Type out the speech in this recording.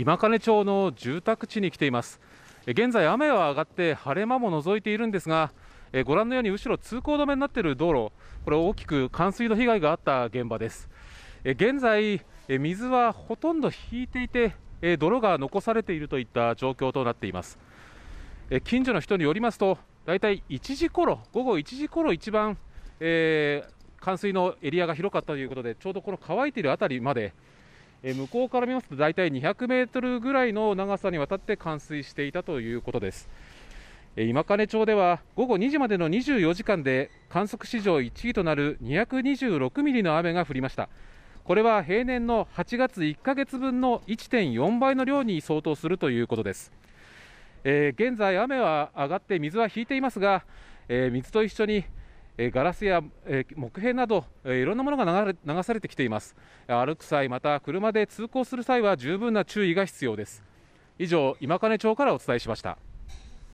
今金町の住宅地に来ています現在雨は上がって晴れ間も覗いているんですがえご覧のように後ろ通行止めになっている道路これ大きく冠水の被害があった現場ですえ現在え水はほとんど引いていてえ泥が残されているといった状況となっていますえ近所の人によりますと大体1時頃午後1時頃一番、えー、冠水のエリアが広かったということでちょうどこの乾いている辺りまでえ向こうから見ますと大体200メートルぐらいの長さにわたって冠水していたということです。今金町では午後2時までの24時間で観測史上1位となる226ミリの雨が降りましたこれは平年の8月1ヶ月分の1.4倍の量に相当するということです、えー、現在雨は上がって水は引いていますが、えー、水と一緒にガラスや木片などいろんなものが流されてきています歩く際また車で通行する際は十分な注意が必要です以上今金町からお伝えしました